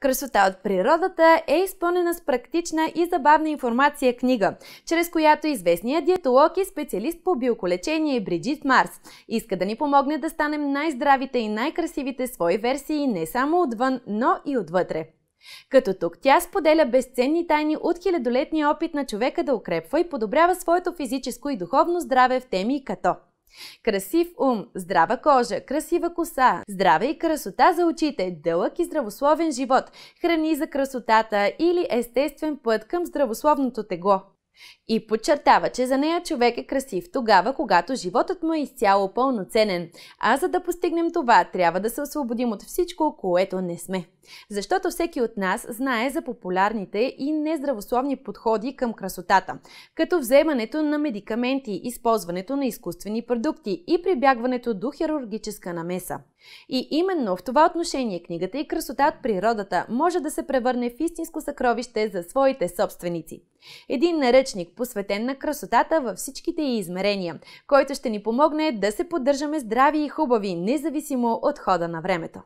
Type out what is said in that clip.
Красота от природата е изпълнена с практична и забавна информация книга, чрез която известният диетолог и специалист по биоколечение Бриджит Марс иска да ни помогне да станем най-здравите и най-красивите свои версии не само отвън, но и отвътре. Като тук тя споделя безценни тайни от хилядолетния опит на човека да укрепва и подобрява своето физическо и духовно здраве в теми като – Красив ум, здрава кожа, красива коса, здрава и красота за очите, дълъг и здравословен живот, храни за красотата или естествен път към здравословното тегло. И подчертава, че за нея човек е красив тогава, когато животът му е изцяло пълноценен, а за да постигнем това, трябва да се освободим от всичко, което не сме. Защото всеки от нас знае за популярните и нездравословни подходи към красотата, като вземането на медикаменти, използването на изкуствени продукти и прибягването до хирургическа намеса. И именно в това отношение книгата и красота от природата може да се превърне в истинско съкровище за своите собственици. Един наръчник, посветен на красотата във всичките й измерения, който ще ни помогне да се поддържаме здрави и хубави, независимо от хода на времето.